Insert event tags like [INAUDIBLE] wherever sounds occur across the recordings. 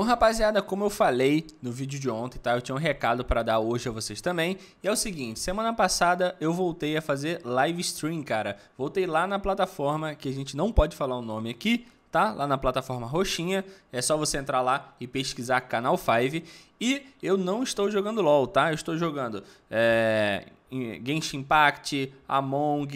Bom, rapaziada, como eu falei no vídeo de ontem, tá? Eu tinha um recado para dar hoje a vocês também. E é o seguinte, semana passada eu voltei a fazer live stream, cara. Voltei lá na plataforma que a gente não pode falar o nome aqui, tá? Lá na plataforma roxinha. É só você entrar lá e pesquisar Canal 5. E eu não estou jogando LoL, tá? Eu estou jogando é, Genshin Impact, Among,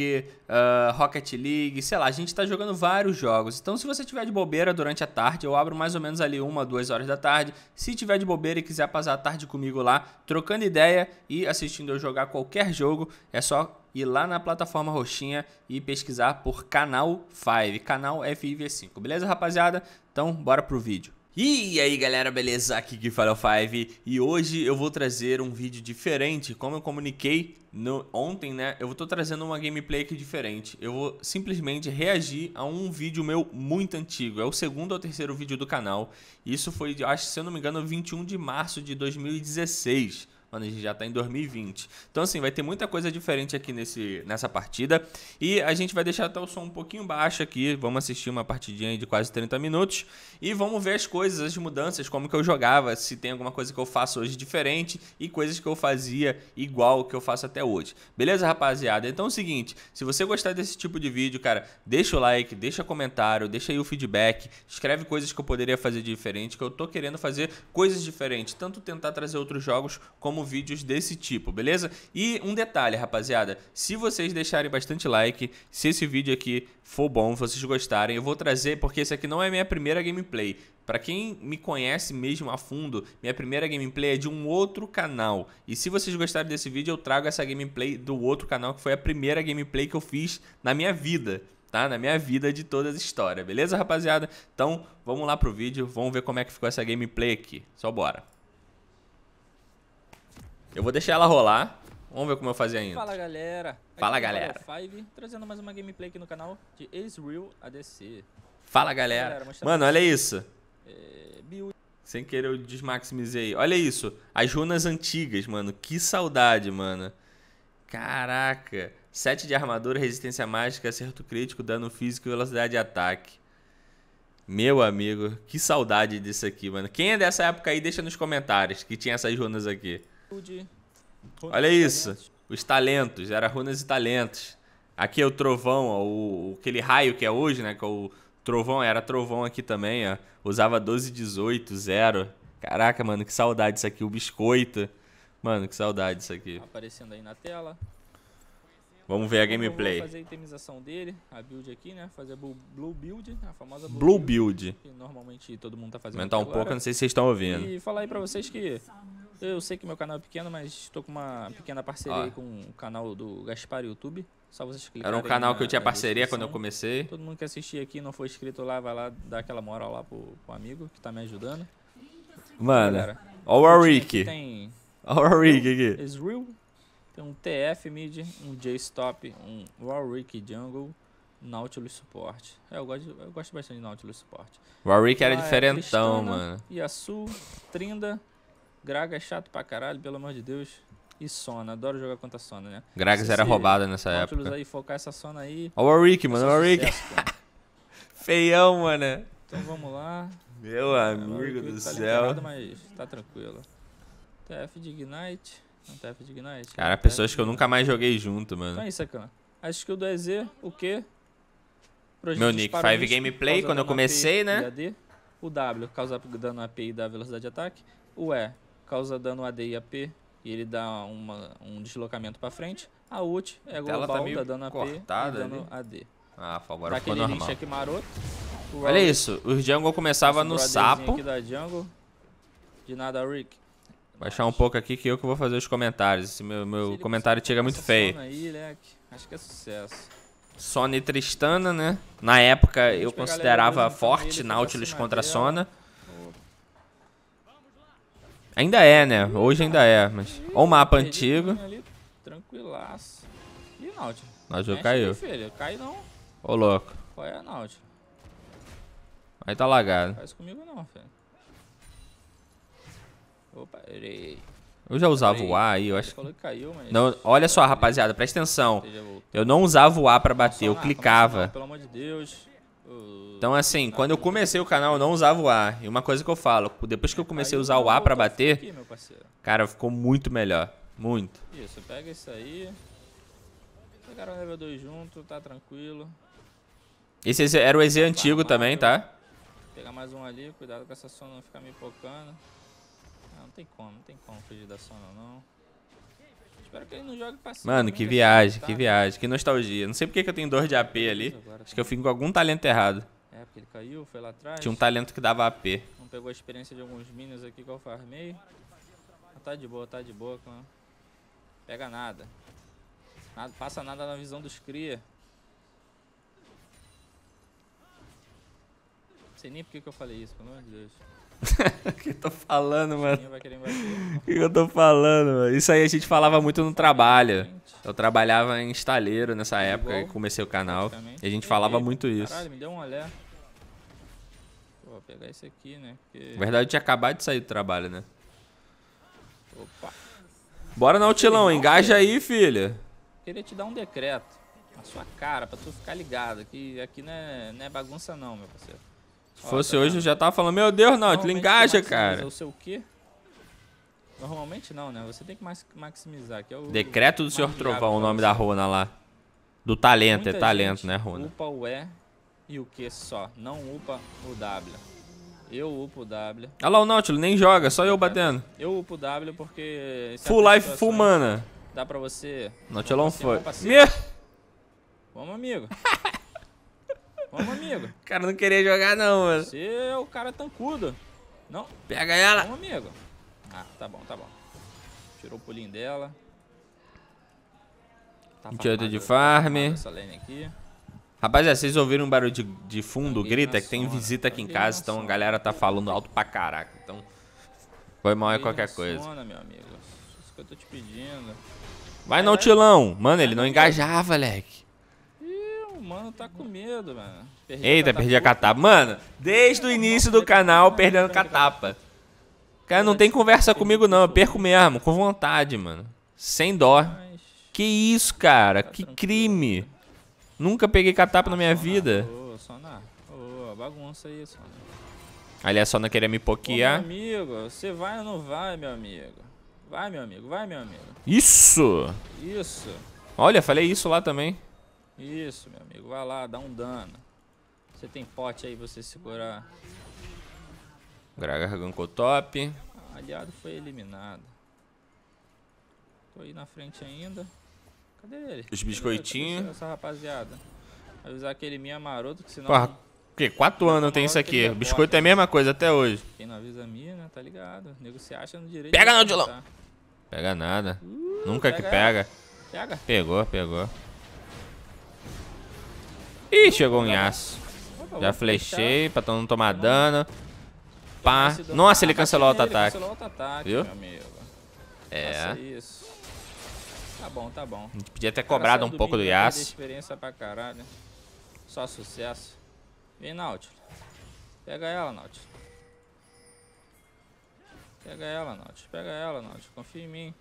uh, Rocket League, sei lá, a gente está jogando vários jogos. Então, se você tiver de bobeira durante a tarde, eu abro mais ou menos ali uma, duas horas da tarde. Se tiver de bobeira e quiser passar a tarde comigo lá, trocando ideia e assistindo eu jogar qualquer jogo, é só ir lá na plataforma roxinha e pesquisar por Canal 5, Canal FIV5. Beleza, rapaziada? Então, bora pro vídeo. E aí galera, beleza? Aqui que fala é o Five e hoje eu vou trazer um vídeo diferente, como eu comuniquei no, ontem, né? Eu tô trazendo uma gameplay aqui diferente. Eu vou simplesmente reagir a um vídeo meu muito antigo. É o segundo ou terceiro vídeo do canal. Isso foi, acho, se eu não me engano, 21 de março de 2016. Mano, a gente já tá em 2020. Então, assim, vai ter muita coisa diferente aqui nesse, nessa partida. E a gente vai deixar até o som um pouquinho baixo aqui. Vamos assistir uma partidinha de quase 30 minutos. E vamos ver as coisas, as mudanças, como que eu jogava, se tem alguma coisa que eu faço hoje diferente e coisas que eu fazia igual que eu faço até hoje. Beleza, rapaziada? Então é o seguinte, se você gostar desse tipo de vídeo, cara, deixa o like, deixa comentário, deixa aí o feedback, escreve coisas que eu poderia fazer diferente, que eu tô querendo fazer coisas diferentes, tanto tentar trazer outros jogos como vídeos desse tipo, beleza? E um detalhe, rapaziada, se vocês deixarem bastante like, se esse vídeo aqui for bom, vocês gostarem, eu vou trazer, porque esse aqui não é minha primeira gameplay. Para quem me conhece mesmo a fundo, minha primeira gameplay é de um outro canal. E se vocês gostarem desse vídeo, eu trago essa gameplay do outro canal, que foi a primeira gameplay que eu fiz na minha vida, tá? Na minha vida de toda a história, beleza, rapaziada? Então, vamos lá pro vídeo, vamos ver como é que ficou essa gameplay aqui. Só bora. Eu vou deixar ela rolar. Vamos ver como eu fazer ainda. Fala galera. Fala aqui é galera. Five, trazendo mais uma gameplay aqui no canal de Israel ADC. Fala galera. galera Mano, olha isso. É... Sem querer eu desmaximizei. Olha isso. As runas antigas, mano. Que saudade, mano. Caraca. 7 de armadura, resistência mágica, acerto crítico, dano físico e velocidade de ataque. Meu amigo, que saudade disso aqui, mano. Quem é dessa época aí, deixa nos comentários que tinha essas runas aqui. Olha isso. Os talentos. Era runas e talentos. Aqui é o trovão, ó, o, aquele raio que é hoje, né? Que é o trovão, era trovão aqui também, ó. Usava 12, 18, 0. Caraca, mano, que saudade isso aqui. O biscoito. Mano, que saudade isso aqui. Aparecendo aí na tela. Vamos ver a gameplay. Vou fazer a itemização dele, a build aqui, né? Fazer a blue build, né? a famosa blue, blue build, Que normalmente todo mundo tá fazendo. Aumentar um agora. pouco, não sei se vocês estão ouvindo. E falar aí pra vocês que eu sei que meu canal é pequeno, mas estou com uma pequena parceria ah. com o canal do Gaspar YouTube. Só vocês clicarem. Era um canal na, que eu tinha parceria quando eu comecei. Todo mundo que assistir aqui não foi inscrito lá, vai lá dar aquela moral lá pro, pro amigo que tá me ajudando. Mano, olha o Rick. Olha o Rick aqui. Israel, tem um TF mid, um J-stop, um Warwick jungle, Nautilus support. É, eu gosto, eu gosto bastante de Nautilus support. Warwick era ah, diferentão, é mano. Yasu, Trinda, Graga é chato pra caralho, pelo amor de Deus. E Sona, adoro jogar contra Sona, né? Gragas era roubada nessa Nautilus época. aí, focar essa Sona aí. Ó o Warwick, mano, o Warwick. [LAUGHS] Feião, mano. Então vamos lá. Meu é, amigo do tá céu. Liberado, mas tá tranquilo. TF de Ignite. Antef de Ignite. Né? Cara, pessoas que eu nunca mais joguei junto, mano. Então é isso, Akan. Acho que o do EZ, o quê? Projeto Meu nick, 5 Gameplay, quando eu comecei, API, né? AD. O W, causa dano AP e dá velocidade de ataque. O E, causa dano AD e AP e ele dá uma, um deslocamento pra frente. A ult é a tá global, tá meio dá dano AP cortada, e dano AD. Ah, agora tá ficou normal. Aqui maroto. Olha isso, o jungle começava no sapo. Aqui da jungle. De nada, Rick. Baixar um pouco aqui que eu que vou fazer os comentários. Esse meu, meu comentário chega tá muito feio. Aí, né? Acho que é sucesso. Sony Tristana, né? Na época eu considerava forte Nautilus contra a Sona. Ainda é, né? Hoje ainda é, mas... Olha o mapa antigo. Tranquilaço. o Nautilus. Nautilus caiu. Cai não. Ô, louco. Qual é, Nautilus? Aí tá lagado. Faz comigo não, filho. Opa, errei. Eu já usava errei. o A aí, eu acho. Ele que caiu, mas... não, olha só, rapaziada, presta atenção. Eu não usava o A pra bater, eu clicava. Pelo amor de Deus. Então, assim, tá quando eu comecei o canal, eu não usava o A. E uma coisa que eu falo, depois que eu comecei a usar o A pra tá bater, cara, ficou muito melhor. Muito. Isso, pega isso aí. Pegaram o level 2 junto, tá tranquilo. Esse era o EZ antigo também, tá? Pegar mais um ali, cuidado com essa sona não ficar me pocando tem como, não tem como fugir da Sona, não. Espero que ele não jogue cima. Mano, que né, viagem, tá? que viagem, que nostalgia. Não sei porque que eu tenho dor de AP ali. Acho que eu fico com algum talento errado. É, porque ele caiu, foi lá atrás. Tinha um talento que dava AP. Não pegou a experiência de alguns minions aqui que eu farmei. Tá de boa, tá de boa, clã. Pega nada. nada. Passa nada na visão dos cria. Não sei nem porque que eu falei isso, pelo amor de Deus. O [LAUGHS] que eu tô falando, mano? O que eu tô falando, mano? Isso aí a gente falava muito no trabalho. Eu trabalhava em estaleiro nessa época que comecei o canal. E a gente falava muito isso. Caralho, me deu um vou pegar esse aqui, né? Na verdade, eu tinha acabado de sair do trabalho, né? Opa. Bora não, Tilão. Engaja aí, filha. Queria te dar um decreto. Na sua cara, pra tu ficar ligado. Que aqui não é, não é bagunça não, meu parceiro. Se fosse tá hoje, eu já tava falando, meu Deus, Naut, engaja, cara. O seu quê? Normalmente não, né? Você tem que maximizar. Que é o Decreto do Senhor Trovão, o nome da Rona lá. Do talento, é Muita é talento, né, Rona? Upa o E e o Q só. Não upa o W. Eu upo o W. Olha lá o Nautilus, nem joga, só eu batendo. Eu upo o W porque... Full life, full mana. Dá pra você... Nautilus é foi. Meu... Vamos, amigo. [LAUGHS] Vamos, amigo. o cara não queria jogar, não, mano. Você é o cara tancudo. Não. Pega ela. Vamos, amigo. Ah, tá bom, tá bom. Tirou o pulinho dela. Tá 28 de farm. Tá essa lane aqui. Rapaziada, vocês ouviram um barulho de, de fundo, Alguém tá grita, que tem visita aqui tá em casa, então a galera tá falando alto pra caraca. Então, foi mal é qualquer coisa. Sona, meu amigo. Isso que eu tô te pedindo. Vai é. não, Tilão. Mano, ele não engajava, leque mano tá com medo, mano. Perdi Eita, perdi a catapa. Mano, desde o início do canal, perdendo catapa. Cara, não tem conversa comigo não, eu perco mesmo, com vontade, mano. Sem dó. Que isso, cara? Tá que crime. Nunca peguei catapa na minha vida. Só bagunça aí, só Aliás, a Sona queria me poquear. meu amigo, você vai ou não vai, meu amigo? Vai, meu amigo, vai, meu amigo. Isso! Isso. Olha, falei isso lá também. Isso, meu amigo. Vai lá, dá um dano. Você tem pote aí pra você segurar. Gragar gankou top. aliado foi eliminado. Tô aí na frente ainda. Cadê ele? Os biscoitinhos. Essa rapaziada. Avisar aquele minha maroto que senão... Porra, Quatro anos tem isso aqui. O é biscoito é a né? mesma coisa até hoje. Quem não avisa a minha, né? Tá ligado. O nego se acha no direito. Pega não, Dilão. Pega nada. Uh, Nunca pega que pega. Ela. Pega. Pegou, pegou. Ih, chegou um aço. Já flechei pra não tomar dano. Pá. Nossa, ele cancelou auto ataque. Viu? É. Tá bom, tá bom. A gente podia ter cobrado um pouco do Yas. Só sucesso. Vem, Nautilus. Pega ela, Nautilus. Pega ela, Nautilus. Pega ela, Nautilus. Confia em mim.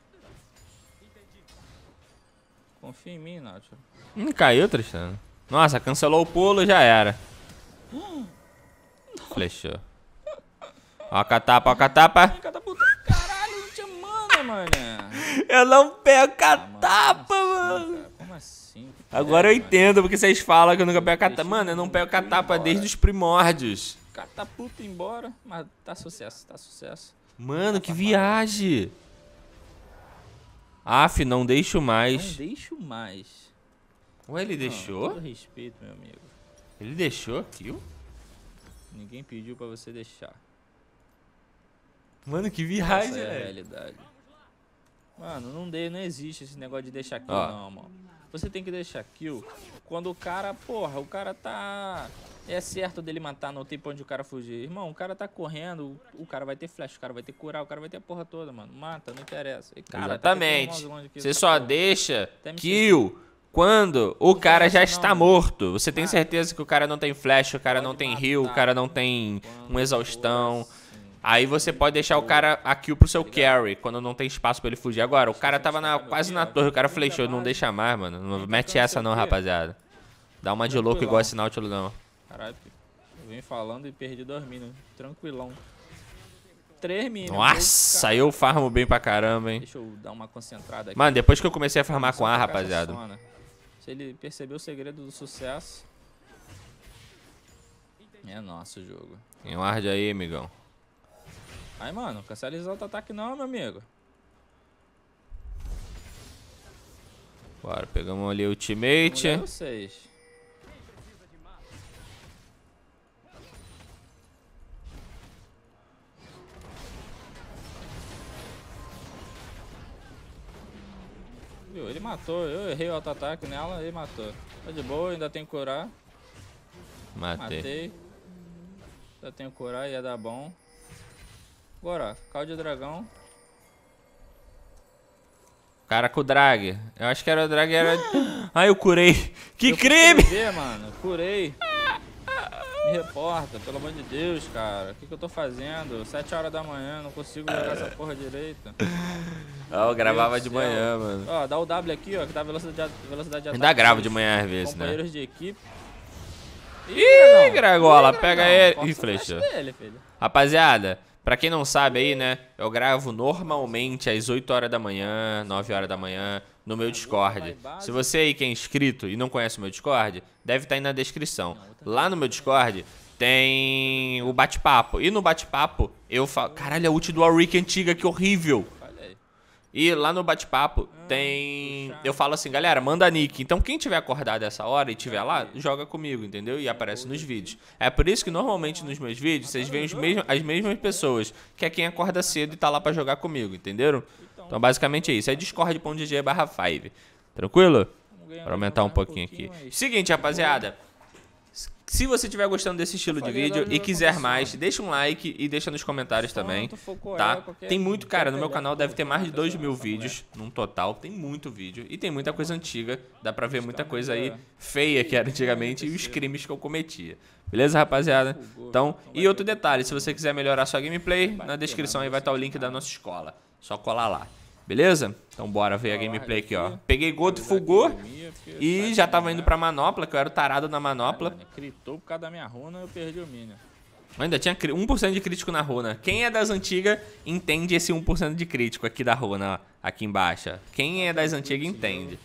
Confia em mim, Nautilus. Não caiu, Tristano. Nossa, cancelou o pulo, já era. [GASPS] Flechou. Ó a catapa, ó a catapa. Caralho, não te manda, mano. Eu não pego ah, catapa, ah, mano. mano. Assim, como assim? Agora eu entendo porque vocês falam que eu nunca pego catapa. Mano, eu não pego catapa desde os primórdios. Catapulta embora, mas tá sucesso, tá sucesso. Mano, que viagem. Af, não deixo mais. Não deixo mais. Ué, ele deixou? Não, todo respeito, meu amigo. Ele deixou kill? Ninguém pediu pra você deixar. Mano, que viagem, Essa é a realidade. Mano, não, de, não existe esse negócio de deixar kill, não, mano. Você tem que deixar kill quando o cara, porra, o cara tá... É certo dele matar, no tempo onde o cara fugir. Irmão, o cara tá correndo, o cara vai ter flash, o cara vai ter curar, o cara vai ter a porra toda, mano. Mata, não interessa. E, cara, Exatamente. Tá você só deixa kill quando o cara já está né? morto, você tem é. certeza que o cara não tem flash, o cara não tem heal, o cara não tem um exaustão. Aí você pode deixar o cara aqui pro seu carry, quando não tem espaço pra ele fugir. Agora, o cara tava na, quase na torre, o cara flechou, não deixa mais, mano. Não mete essa não, rapaziada. Dá uma de louco igual esse Nautilus não. Caralho, eu vim falando e perdi dois Tranquilão. Três minutos. Nossa, eu farmo bem pra caramba, hein. Deixa eu dar uma concentrada aqui. Mano, depois que eu comecei a farmar com A, rapaziada ele percebeu o segredo do sucesso. É nosso jogo. Enlarde aí, amigão. Aí, mano, cancela o auto-ataque tá não, meu amigo. Bora, pegamos ali o ultimate. Level matou. Eu errei o auto-ataque nela e matou. Tá de boa, ainda tem que curar. Matei. Matei. Ainda tem que curar, ia dar bom. Bora, caldo de dragão. Cara com o drag. Eu acho que era o drag, era... [GASPS] Ai, eu curei. Que eu crime! mano. Curei. Me reporta, pelo amor de Deus, cara. O que, que eu tô fazendo? Sete horas da manhã, não consigo jogar essa porra direita. [LAUGHS] Eu gravava de manhã, mano. Ó, dá o W aqui, ó, que dá velocidade, velocidade de ataque. Ainda gravo de manhã às vezes, né? Companheiros de equipe. Ih, Ih Gregola, pega ele. Ih, flecha. Dele, Rapaziada, pra quem não sabe aí, né? Eu gravo normalmente às 8 horas da manhã, 9 horas da manhã, no meu Discord. Se você aí que é inscrito e não conhece o meu Discord, deve estar tá aí na descrição. Lá no meu Discord tem o bate-papo. E no bate-papo eu falo... Caralho, é a ult do Auric antiga, que horrível. E lá no bate-papo ah, tem. Puxado. Eu falo assim, galera, manda nick. Então quem tiver acordado essa hora e tiver lá, joga comigo, entendeu? E aparece nos vídeos. É por isso que normalmente nos meus vídeos vocês veem mesmos, as mesmas pessoas, que é quem acorda cedo e tá lá para jogar comigo, entenderam? Então. então basicamente é isso. É discord.gg barra 5. Tranquilo? Pra aumentar um pouquinho aqui. Seguinte, rapaziada. Se você estiver gostando desse estilo de vídeo e quiser mais, deixa um like e deixa nos comentários também, tá? É, tem muito, cara, no meu canal deve ter mais de 2 mil vídeos num total, tem muito vídeo e tem muita coisa antiga, dá pra ver muita coisa aí feia que era antigamente e os crimes que eu cometia. Beleza, rapaziada? Então, e outro detalhe, se você quiser melhorar sua gameplay, na descrição aí vai estar tá o link da nossa escola, só colar lá. Beleza? Então bora ver a gameplay aqui, ó. Peguei Goto do e já tava indo pra é. manopla, que eu era o tarado na manopla. Critou por causa da minha runa, eu perdi o minion. Ainda tinha 1% de crítico na runa. Quem é das antigas entende esse 1% de crítico aqui da runa, ó, aqui embaixo. Quem é das antigas entende.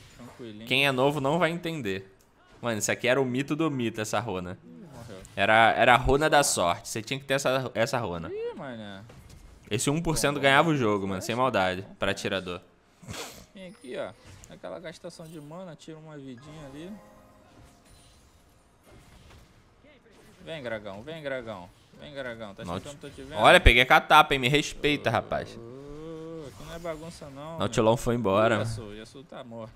Quem é novo não vai entender. Mano, isso aqui era o mito do mito, essa runa. Era, era a runa da sorte. Você tinha que ter essa, essa runa. Ih, mano. Esse 1% ganhava o jogo, mano, sem maldade, pra atirador. Vem aqui, ó. Aquela gastação de mana, tira uma vidinha ali. Vem, dragão. vem, dragão. Vem, dragão. tá Not... tentando, tô te vendo. Olha, peguei com a tapa, hein? Me respeita, oh, rapaz. Oh, aqui não é bagunça, não. Nautilon foi embora. Yasuo, Yasuo tá morto.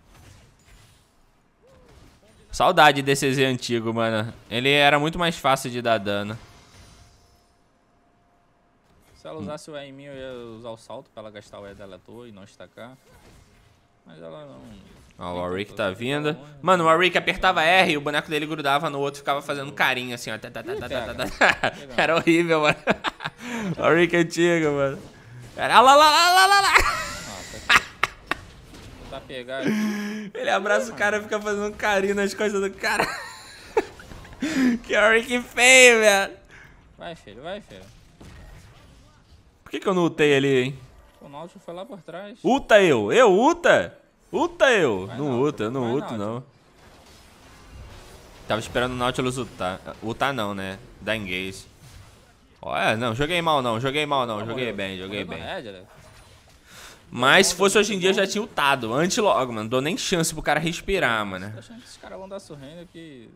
Saudade desse Z antigo, mano. Ele era muito mais fácil de dar dano. Se ela usasse o E em mim, eu ia usar o salto pra ela gastar o E dela à toa e não estacar. Mas ela não... Ó, o Warwick tá vindo. Mano, o Warwick apertava R e o boneco dele grudava no outro, ficava fazendo carinho assim, ó. Era horrível, mano. O Warwick antigo, mano. Era lá, lá, lá, lá, lá. Tá pegado. Ele abraça o cara e fica fazendo carinho nas coisas do cara. que Warwick feio, velho. Vai, filho, vai, filho. Por que, que eu não utei ali, hein? O Nautilus foi lá por trás. Uta eu! Eu, Uta! Uta eu! Vai não Náutico, Uta, eu não Uto, não. Tava esperando o Nautilus utar. Utar não, né? Dar engage. Olha, é, não, joguei mal não, joguei mal não, joguei bem, joguei bem. Né? Mas se fosse hoje em dia, eu já tinha ultado. Antes logo, mano. Não dou nem chance pro cara respirar, mano. Tô achando que esses caras vão dar surrendo aqui.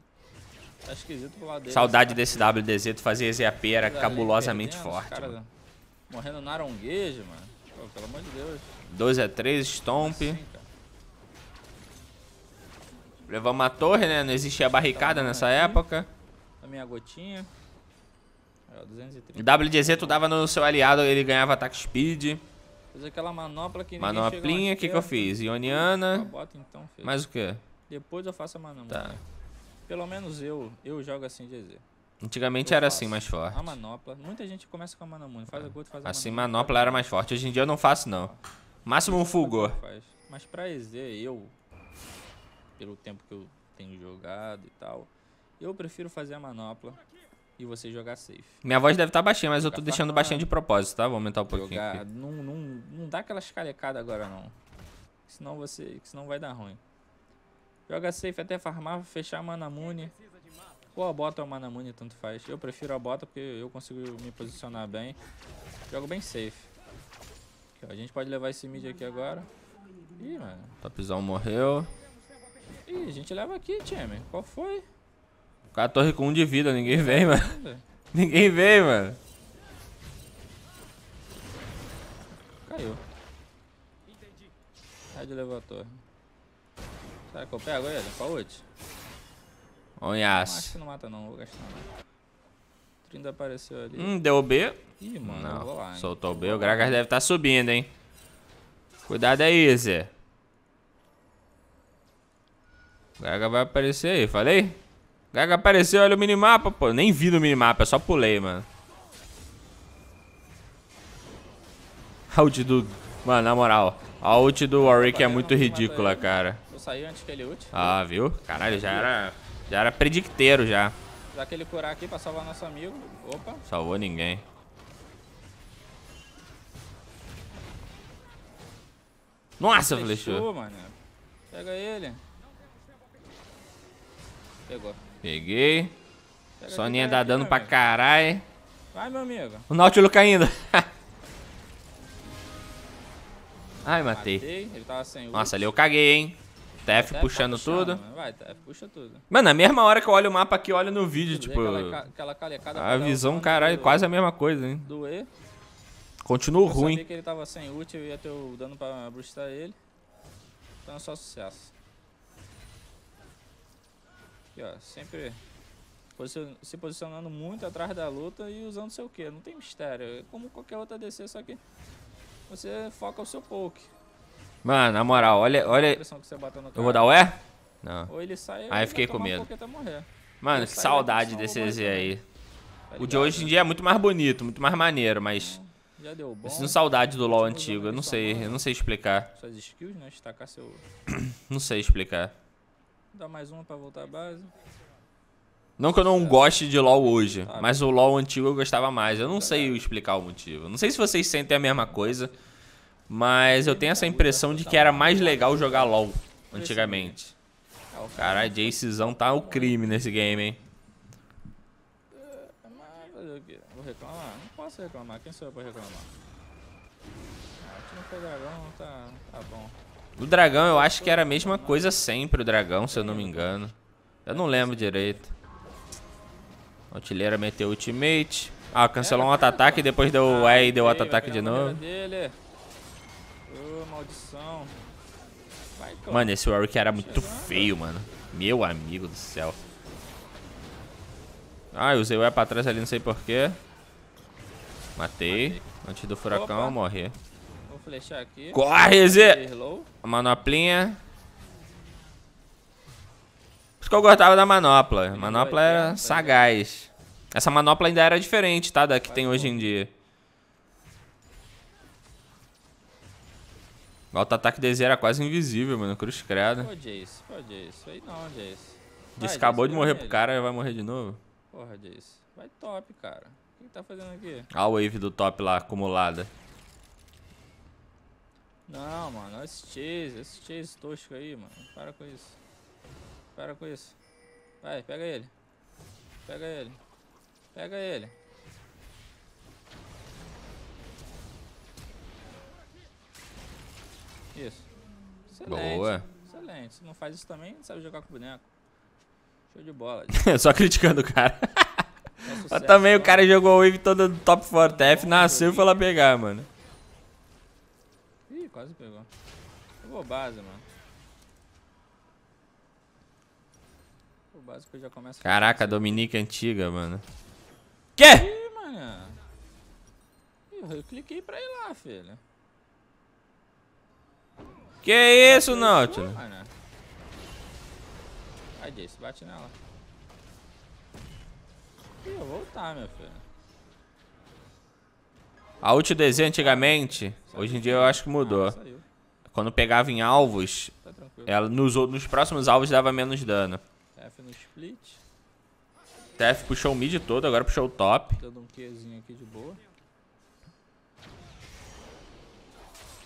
Tá esquisito pro lado dele. Saudade né? desse WDZ, tu fazia EZAP, era cabulosamente né? forte. Mano. Morrendo na aronguejo, mano. Pô, pelo amor de Deus. 2 x 3 Stomp. Assim, Levamos a torre, né? Não existia barricada tá nessa aqui. época. A minha gotinha. É, 230. WDZ tu dava no seu aliado, ele ganhava ataque speed. Fiz aquela manopla que Manoplinha, o que, que eu fiz? Ioniana. bota, então, Mais o que? Depois eu faço a manopla. Tá. Pelo menos eu, eu jogo assim, GZ. Antigamente eu era faço. assim, mais forte. A manopla. Muita gente começa com a manamune. Faz a gota, faz a Assim, manopla, manopla era mais forte. Hoje em dia eu não faço, não. Máximo um fulgor. Mas pra EZ, eu... Pelo tempo que eu tenho jogado e tal... Eu prefiro fazer a manopla e você jogar safe. Minha voz deve estar tá baixinha, mas jogar eu tô tá deixando farmando. baixinha de propósito, tá? Vou aumentar um pouquinho. Jogar, não, não, não dá aquelas escalecada agora, não. Senão você. Senão vai dar ruim. Joga safe até farmar, fechar a Manamune. Ou a bota ou é a Manamune, tanto faz. Eu prefiro a bota porque eu consigo me posicionar bem. Jogo bem safe. Aqui, a gente pode levar esse mid aqui agora. Ih, mano. Topzão morreu. Ih, a gente leva aqui, time. Qual foi? O cara torre com um de vida, ninguém vem, mano. [LAUGHS] ninguém vem, mano. Caiu. Entendi. de levou a torre. Será que eu pego ele? Pra ult? Onhaço. Acho que não mata não, vou gastar não. apareceu ali. Hum, deu o B. Ih, mano, não, vou lá. Soltou o B, o Gragas deve estar tá subindo, hein. Cuidado aí, Zé. Gaga vai aparecer aí, falei? Gaga apareceu, olha o minimapa, pô. Nem vi no minimapa, só pulei, mano. A [LAUGHS] ult do... Mano, na moral, a ult do Warwick é muito ridícula, cara. Eu saí antes que ele ult. Ah, viu? Caralho, já era... Já era predicteiro já. Dá aquele curar aqui pra salvar nosso amigo. Opa. Salvou ninguém. Nossa, flechou. Mano. Pega ele. Pegou. Peguei. Pega Soninha dá dano pra caralho. Vai, meu amigo. O Nautilus caindo. [LAUGHS] Ai, matei. matei. Nossa, ali eu caguei, hein. TF, puxando puxar, tudo. Mano. Vai, TF puxa tudo. Mano, a mesma hora que eu olho o mapa aqui, olho no vídeo, tipo. Aquela, aquela calecada. A visão, caralho, quase a mesma coisa, hein? Do E. ruim. Eu sabia que ele tava sem ult, eu ia ter o dano pra boostar ele. Então é só sucesso. Aqui, ó, sempre se posicionando muito atrás da luta e usando seu Q. Não tem mistério. É como qualquer outra DC, só que você foca o seu poke. Mano, na moral, olha. olha... Eu vou dar o E? Não. Ou ele sai, aí fiquei com medo. Mano, ele que saudade desse EZ aí. Tá o de hoje em dia é muito mais bonito, muito mais maneiro, mas. Hum, já deu bom. Eu sinto saudade do LoL antigo, eu não sei, eu não sei explicar. Suas skills, né? estacar seu. [COUGHS] não sei explicar. Dá mais uma pra voltar à base. Não que eu não goste de LoL hoje, mas o LoL antigo eu gostava mais. Eu não tá sei explicar o motivo. Não sei se vocês sentem a mesma coisa. Mas eu tenho essa impressão de que era mais legal jogar LoL antigamente. Caralho, Jacezão tá o crime nesse game, hein? É, Vou reclamar? Não posso reclamar, quem sou eu pra reclamar? Ah, dragão, tá, tá bom. O dragão eu acho que era a mesma coisa sempre, o dragão, se eu não me engano. Eu não lembro direito. O artilheiro meteu ultimate. Ah, cancelou um é, auto-ataque, depois deu o ah, E e deu auto-ataque de novo maldição. Vai, mano, esse Warwick era muito né? feio, mano. Meu amigo do céu. Ah, eu usei o E pra trás ali, não sei porquê. Matei. Matei. Antes do furacão Opa. morrer. Vou flechar aqui. Corre, Z! Manoplinha. Por isso que eu gostava da manopla. A manopla era tá sagaz. Essa manopla ainda era diferente, tá? Da que tem hoje em dia. O auto-ataque da EZ era quase invisível, mano. Cruz credo. Pô, Jace. Pô, Jace. Aí não, Jace. Jace acabou de morrer ele. pro cara e vai morrer de novo? Porra, Jace. Vai top, cara. O que, que tá fazendo aqui? a wave do top lá, acumulada. Não, mano. Olha esse Chase. Esse Chase tosco aí, mano. Para com isso. Para com isso. Vai, pega ele. Pega ele. Pega ele. Isso. Excelente. Boa. Excelente. Se não faz isso também, sabe jogar com boneco. Show de bola. [LAUGHS] Só criticando o cara. Mas também o né? cara jogou a wave toda do top 4 TF, nasceu e foi lá pegar, mano. Ih, quase pegou. vou base, mano. O básico já começa... Caraca, a Dominique antiga, mano. Que? Ih, mano. Eu cliquei pra ir lá, filho. Que é isso, Nautilus? Né? Vai, Jace, bate nela. Ih, eu vou voltar, meu filho. A ult DZ antigamente, saiu. hoje em dia eu acho que mudou. Ah, Quando pegava em alvos, tá ela nos, nos próximos alvos dava menos dano. TF no split. TF puxou o mid todo, agora puxou o top. Dando um Qzinho aqui de boa.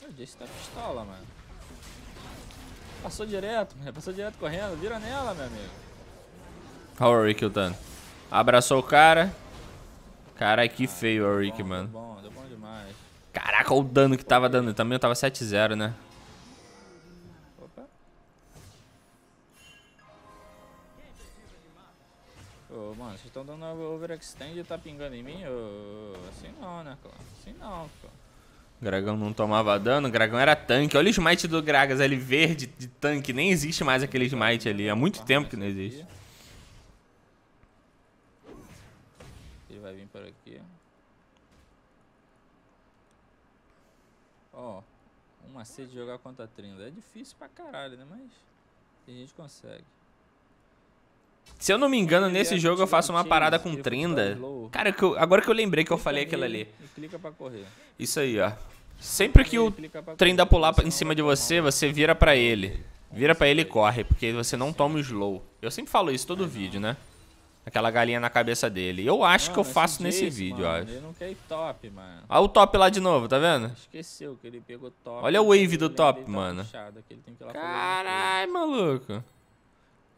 O Jace tá pistola, mano. Passou direto, passou direto correndo. Vira nela, meu amigo. How are Rick done? Abraçou o cara. cara que ah, feio o Rick, mano. Deu bom, deu bom demais. Caraca, olha o dano que tava dando. Também eu tava 7-0, né? Opa. Ô, mano, vocês estão dando overextend e tá pingando em mim? Ô, assim não, né, cara? Assim não, cara. Dragão não tomava dano, o dragão era tanque. Olha o smite do Gragas ele verde de tanque. Nem existe mais aquele smite ali. Há muito tempo que não existe. Ele vai vir por aqui. Ó, oh, sede de jogar contra a Trinda. É difícil pra caralho, né? Mas a gente consegue. Se eu não me engano, nesse é jogo eu faço uma parada com tipo tá trenda. Cara, que eu, agora que eu lembrei que eu falei aquilo ali. Isso aí, ó. Sempre que o trenda pular em cima de você, você vira pra ele. Vira pra ele e corre, porque você não toma o slow. Eu sempre falo isso todo vídeo, né? Aquela galinha na cabeça dele. Eu acho que eu faço nesse é vídeo, ó. Ele não quer ir top, mano. Olha o top lá de novo, tá vendo? Esqueceu que ele pegou top. Olha o wave do top, tá mano. Caralho, maluco.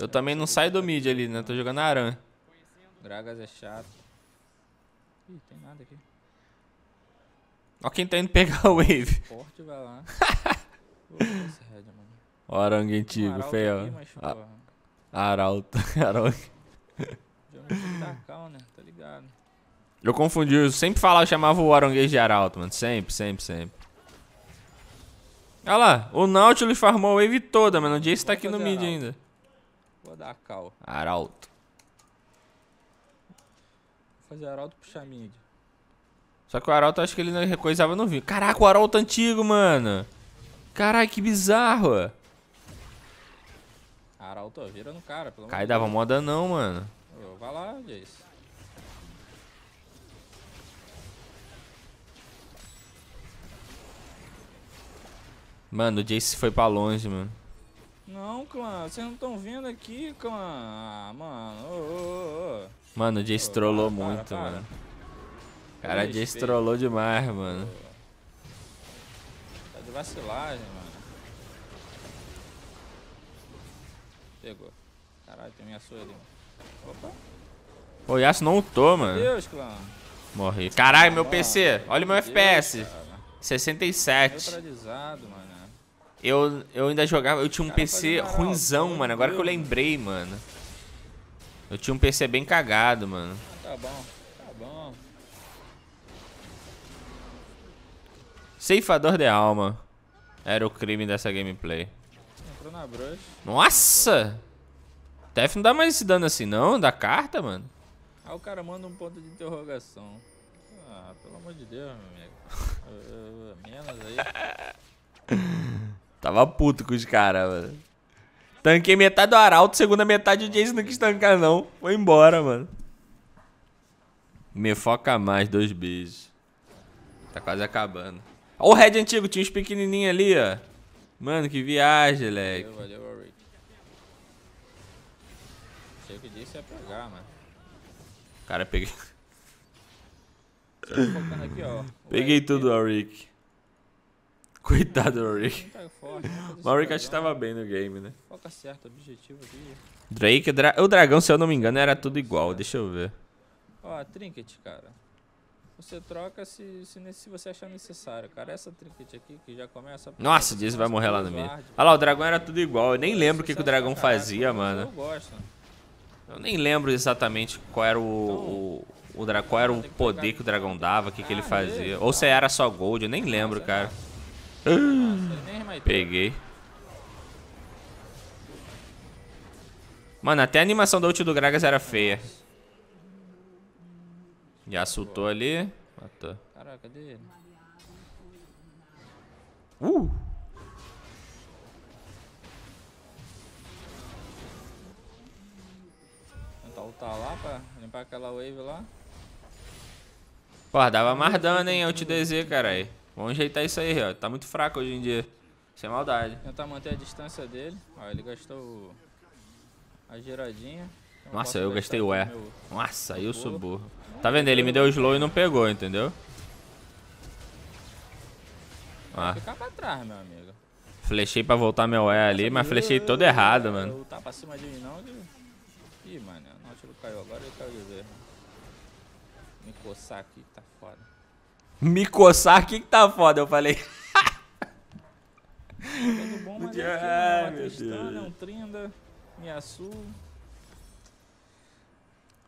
Eu também não saio do mid ali, né? Tô jogando Aran. Gragas é chato. Ih, tem nada aqui. Ó quem tá indo pegar o wave. Forte, vai lá. [LAUGHS] Ó o Arangue antigo, feio. Arauto. [LAUGHS] Arauto. Né? Tá ligado. Eu confundi, eu sempre falava, eu chamava o Aranguês de Arauto, mano. Sempre, sempre, sempre. Olha lá, o Nautilus farmou a wave toda, mano. O Jace tá aqui no mid ainda. Vou dar a cal. Arauto. Vou fazer Arauto puxar mid. Só que o Arauto acho que ele não recoisava no vinho. Caraca, o Arauto antigo, mano. Caraca, que bizarro. Arauto, vira no cara, pelo Cai, dava moda não, mano. Ô, vai lá, Jace. Mano, o Jace foi pra longe, mano. Não, clã, vocês não estão vindo aqui, clã. Ah, mano, ô, ô, ô. Mano, o Jace oh, trollou muito, mano. O cara, o Jace trollou demais, mano. Tá de vacilagem, mano. Pegou. Caralho, tem minha sua ali, mano. Opa. O Yasuo não ultou, mano. Meu Deus, clã. Morri. Caralho, meu PC. Olha o meu Deus, FPS. Cara. 67. Neutralizado, mano. Eu, eu ainda jogava, eu tinha um PC ruimzão, mano. Agora que eu lembrei, mano. Eu tinha um PC bem cagado, mano. Ah, tá bom, tá bom. Ceifador de alma. Era o crime dessa gameplay. Entrou na bruxa. Nossa! Tef não dá mais esse dano assim não, da carta, mano. Ah, o cara manda um ponto de interrogação. Ah, pelo amor de Deus, meu amigo. [LAUGHS] Menos aí. Tava puto com os caras, mano. Tanquei metade do Arauto, segunda metade o Jason não quis tancar, não. Foi embora, mano. Me foca mais, dois beijos. Tá quase acabando. Ó o Red antigo, tinha uns pequenininhos ali, ó. Mano, que viagem, leque. Valeu, valeu, Warwick. Achei que disse ia é pegar, mano. Cara, peguei... Aqui, ó, peguei tudo, Rick. [LAUGHS] Coitado do Rick. Mas o Rick acho que tava bem no game, né? Foca certo, objetivo aqui. Drake, dra o dragão, se eu não me engano, era tudo igual. Deixa eu ver. Ó, trinket, cara. Você troca se, se, se, você achar necessário, cara. Essa trinket aqui que já começa... Nossa, disso vai morrer lá no meio. Olha ah lá, o dragão era tudo igual. Eu nem lembro o que, que o dragão fazia, mano. Eu gosto. Eu nem lembro exatamente qual era o... Então, o, o, qual era o poder que o dragão dava, o que, que ele ah, fazia. Ou se era só gold, eu nem lembro, cara. Peguei. Mano, até a animação da ult do Gragas era feia. Já assultou ali. Matou. Caraca, cadê ele? Uh! Tentar ultar lá pra limpar aquela wave lá. Pô, dava mais dano, hein? Ult DZ, carai. Vamos ajeitar isso aí, ó. Tá muito fraco hoje em dia. Sem é maldade. Tentar manter a distância dele. Ó, ele gastou a giradinha. Eu Nossa, eu gastei o E. Meu... Nossa, aí eu sou burro. Tá vendo? Ele me deu o slow e não pegou, entendeu? Ah. Ficar pra trás, meu amigo. Flechei pra voltar meu E ali, mas flechei todo errado, é mano. Não Tá pra cima de mim não, Ih, mano, o tiro caiu agora, eu quero de ver. Me coçar aqui, tá foda. Me coçar aqui que tá foda, eu falei. Tudo bom, [LAUGHS] mas é um Trinda, Miaçu.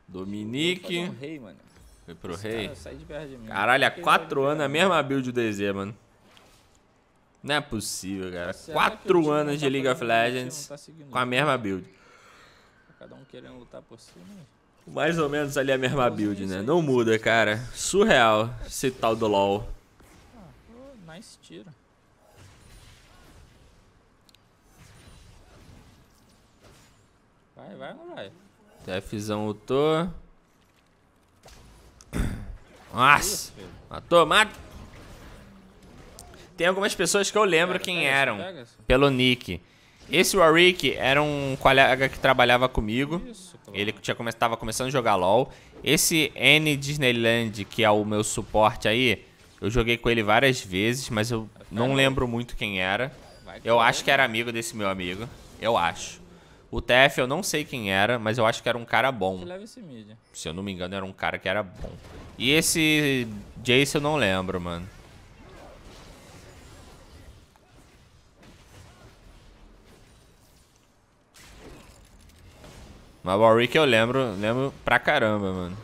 Dominique. Um rei, mano. Foi pro Esse rei? Cara, Caralho, há 4 anos a mesma build do DZ, mano. Não é possível, cara. Quatro anos de tá League of tá Legends tá com a mesma build. Cada um querendo lutar por si, mano. Né? Mais ou menos ali a mesma build, né? Não muda, cara. Surreal esse tal do LoL. Ah, nice tiro. Vai, vai, vai. Defzão ultou. Nossa! Matou, mata! Tem algumas pessoas que eu lembro quem eram. Pelo nick. Esse Warwick era um colega que trabalhava comigo. Isso, claro. Ele tinha tava começando a jogar LoL. Esse N Disneyland, que é o meu suporte aí, eu joguei com ele várias vezes, mas eu não lembro muito quem era. Eu acho que era amigo desse meu amigo. Eu acho. O TF eu não sei quem era, mas eu acho que era um cara bom. Se eu não me engano, era um cara que era bom. E esse Jace eu não lembro, mano. Mas Warwick eu lembro, lembro pra caramba, mano.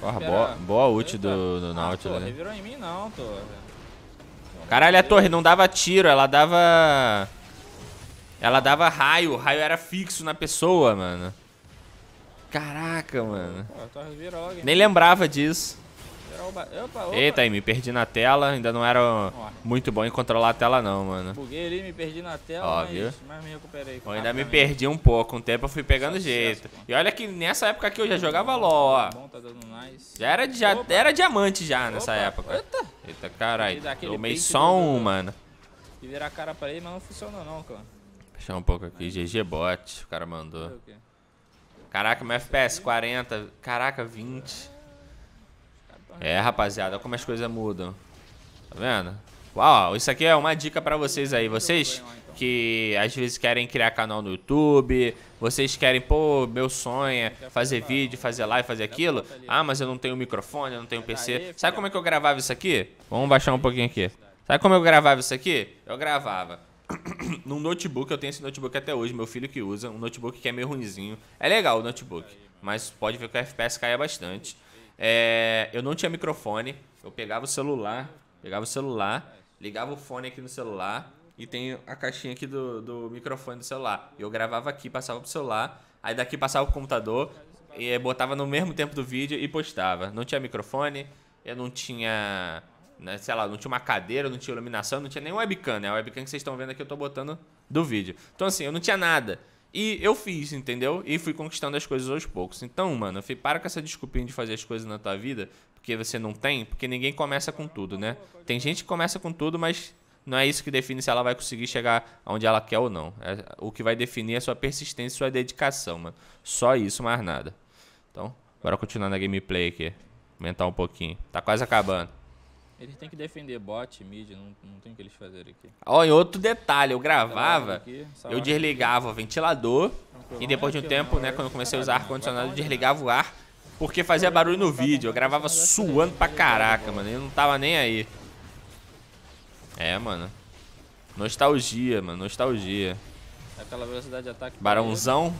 Porra, boa, boa ult Eita. do, do ah, Nautilus. Ah, tô, né? virou em mim não, tô. Caralho, a torre não dava tiro, ela dava... Ela dava raio, o raio era fixo na pessoa, mano. Caraca, mano. Pô, Nem lembrava disso opa, opa. Eita aí, me perdi na tela. Ainda não era muito bom em controlar a tela, não, mano. Buguei ali, me perdi na tela, Ó, mas, viu? mas me recuperei. Eu ainda me perdi um pouco. Um tempo eu fui pegando jeito. e olha que nessa época aqui eu já jogava LOL, ó. Bom, tá dando nice. Já era, já era diamante já nessa época. Eita. Eita, caralho. Tomei só um, do... mano. E virar a cara pra ele, mas não funcionou não, cara. Deixar um pouco aqui. Mas... GG bot, o cara mandou. Caraca, meu FPS 40. Caraca, 20. É, rapaziada, olha como as coisas mudam. Tá vendo? Uau, isso aqui é uma dica pra vocês aí. Vocês que às vezes querem criar canal no YouTube, vocês querem, pô, meu sonho é fazer vídeo, fazer live, fazer aquilo. Ah, mas eu não tenho microfone, eu não tenho PC. Sabe como é que eu gravava isso aqui? Vamos baixar um pouquinho aqui. Sabe como eu gravava isso aqui? Eu gravava [COUGHS] num notebook, eu tenho esse notebook até hoje, meu filho que usa, um notebook que é meio ruinzinho. É legal o notebook, mas pode ver que o FPS caia bastante. É, eu não tinha microfone, eu pegava o celular, pegava o celular, ligava o fone aqui no celular e tem a caixinha aqui do, do microfone do celular. Eu gravava aqui, passava pro celular, aí daqui passava pro computador e botava no mesmo tempo do vídeo e postava. Não tinha microfone, eu não tinha, né, sei lá, não tinha uma cadeira, não tinha iluminação, não tinha nem webcam, né? A webcam que vocês estão vendo aqui eu tô botando do vídeo. Então assim, eu não tinha nada. E eu fiz, entendeu? E fui conquistando as coisas aos poucos. Então, mano, eu para com essa desculpinha de fazer as coisas na tua vida, porque você não tem, porque ninguém começa com tudo, né? Tem gente que começa com tudo, mas não é isso que define se ela vai conseguir chegar onde ela quer ou não. É, o que vai definir é a sua persistência e sua dedicação, mano. Só isso, mais nada. Então, bora continuar na gameplay aqui. Aumentar um pouquinho. Tá quase acabando. Eles têm que defender bot, mid, não, não tem o que eles fazerem aqui. Ó, em outro detalhe, eu gravava, aqui, eu desligava aqui. o ventilador e depois de um tempo, não, é né, quando eu comecei a usar ar-condicionado, eu desligava o ar porque fazia barulho no vídeo. Eu gravava suando pra caraca, mano, eu não tava nem aí. É, mano. Nostalgia, mano, nostalgia. Aquela velocidade de ataque. Barãozão.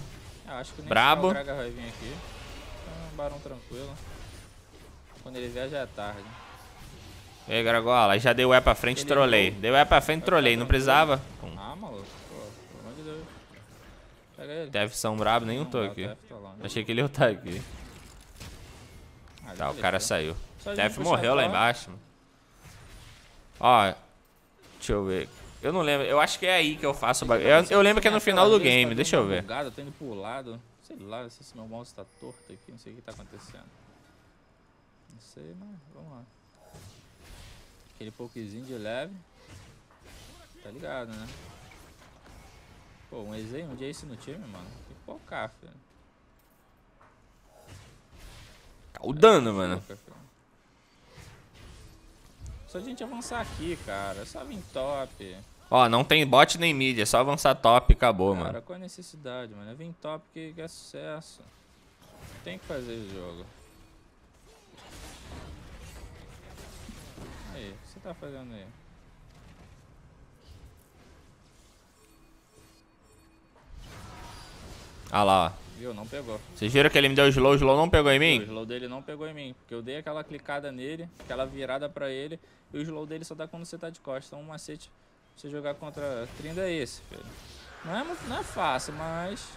Ah, acho que nem Brabo. o Braga vai vir aqui. Então, barão tranquilo. Quando ele vier já é tarde. E aí, Gragola, aí já deu E é pra frente, e trolei. Deu E é pra frente, e trolei. Não precisava. Ah, maluco. Pô, pelo amor de Deus. Pega ele. Deve ser um brabo, nenhum tô aqui. Tá Achei que ele ia estar tá aqui. Ah, tá, o cara saiu. Tef morreu lá embaixo. Ó, deixa eu ver. Eu não lembro, eu acho que é aí que eu faço o bagulho. Eu, eu, lembro que é no final do game, tá deixa eu ver. Eu tô indo pro lado, sei lá se meu mouse tá torto aqui, não sei o que tá acontecendo. Não sei, mas vamos lá. Aquele pokezinho de leve. Tá ligado, né? Pô, um EZ, um isso no time, mano. Que pocar, filho. Tá o dano, é, mano. Filho. só a gente avançar aqui, cara. É só vir top. Ó, não tem bot nem mid, é só avançar top e acabou, cara, mano. Cara, qual a necessidade, mano? É vir top que é sucesso. Tem que fazer o jogo. você tá fazendo aí? Ah lá, ó. Viu? Não pegou. Vocês viram que ele me deu slow, o slow não pegou em mim? O slow dele não pegou em mim, porque eu dei aquela clicada nele, aquela virada pra ele, e o slow dele só dá quando você tá de costas. Então um macete você jogar contra Trinda é esse, filho. Não é, muito, não é fácil, mas...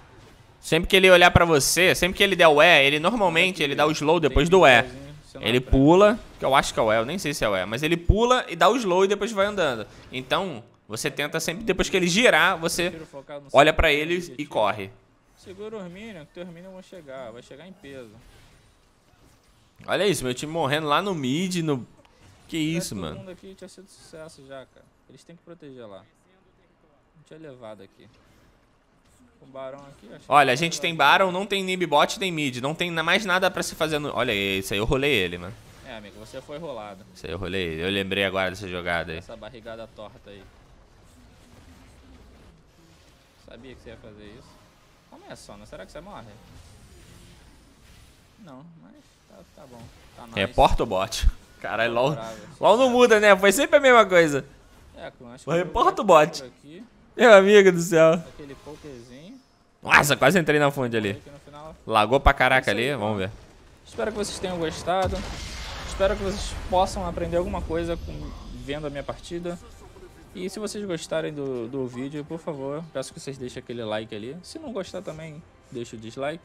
Sempre que ele olhar pra você, sempre que ele der o E, ele normalmente ele dá o slow depois do E. Ele né? pula, que eu acho que é o E, eu nem sei se é o E, mas ele pula e dá o slow e depois vai andando. Então, você tenta sempre, depois que ele girar, você olha pra ele e corre. Segura os Minions, que teus Minions vão chegar, vai chegar em peso. Olha isso, meu time morrendo lá no mid, no... Que isso, mano. Todo mundo aqui tinha sido sucesso já, cara. Eles têm que proteger lá. Não tinha levado aqui. Aqui, Olha, a é gente tem assim. Baron, não tem Nib bot, nem mid. Não tem mais nada pra se fazer no... Olha, isso aí eu rolei ele, mano. É, amigo, você foi rolado. Isso aí eu rolei. Eu lembrei agora dessa jogada aí. Essa barrigada torta aí. Sabia que você ia fazer isso. Como é só, Será que você morre? Não, mas tá, tá bom. Tá é nice. Reporta o bot. Caralho, tá LOL, LOL não muda, né? Foi sempre a mesma coisa. É, acho que... Reporta é o bot. Aqui. Meu amigo do céu. Aquele pokerzinho. Nossa, quase entrei na fonte ali. Lagou pra caraca ali, vamos ver. Espero que vocês tenham gostado. Espero que vocês possam aprender alguma coisa com... vendo a minha partida. E se vocês gostarem do, do vídeo, por favor, peço que vocês deixem aquele like ali. Se não gostar também, deixa o dislike.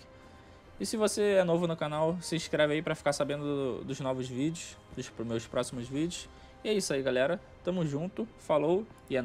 E se você é novo no canal, se inscreve aí pra ficar sabendo do, dos novos vídeos, dos meus próximos vídeos. E é isso aí, galera. Tamo junto, falou e é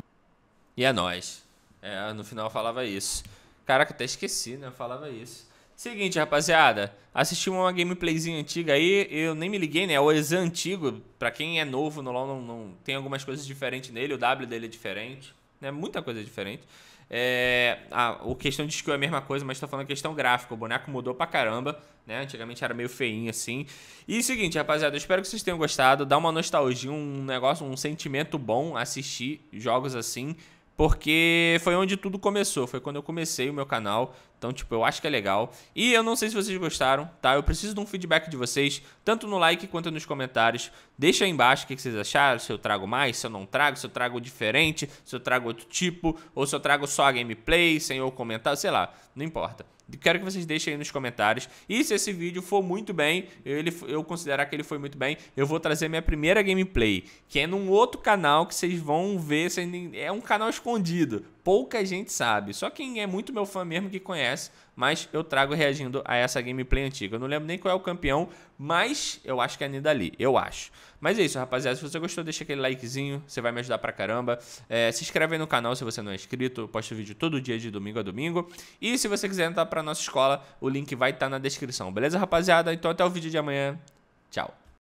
e é nós. É, no final eu falava isso. Caraca, até esqueci, né? Eu falava isso. Seguinte, rapaziada, assisti uma gameplayzinha antiga aí, eu nem me liguei, né? O Exan antigo, pra quem é novo no LoL, não, não, tem algumas coisas diferentes nele, o W dele é diferente, né? Muita coisa diferente. É, a, o questão de skill é a mesma coisa, mas tô falando questão gráfica, o boneco mudou pra caramba, né? Antigamente era meio feinho assim. E seguinte, rapaziada, eu espero que vocês tenham gostado, dá uma nostalgia, um negócio, um sentimento bom assistir jogos assim, porque foi onde tudo começou. Foi quando eu comecei o meu canal. Então, tipo, eu acho que é legal. E eu não sei se vocês gostaram, tá? Eu preciso de um feedback de vocês, tanto no like quanto nos comentários. Deixa aí embaixo o que vocês acharam, se eu trago mais, se eu não trago, se eu trago diferente, se eu trago outro tipo, ou se eu trago só a gameplay, sem eu comentar, sei lá, não importa. Quero que vocês deixem aí nos comentários. E se esse vídeo for muito bem, ele, eu considerar que ele foi muito bem, eu vou trazer minha primeira gameplay, que é num outro canal que vocês vão ver. É um canal escondido pouca gente sabe. Só quem é muito meu fã mesmo que conhece, mas eu trago reagindo a essa gameplay antiga. Eu não lembro nem qual é o campeão, mas eu acho que é Nidali, eu acho. Mas é isso, rapaziada. Se você gostou, deixa aquele likezinho, você vai me ajudar pra caramba. É, se inscreve aí no canal se você não é inscrito. Eu posto vídeo todo dia, de domingo a domingo. E se você quiser entrar pra nossa escola, o link vai estar tá na descrição, beleza, rapaziada? Então até o vídeo de amanhã. Tchau.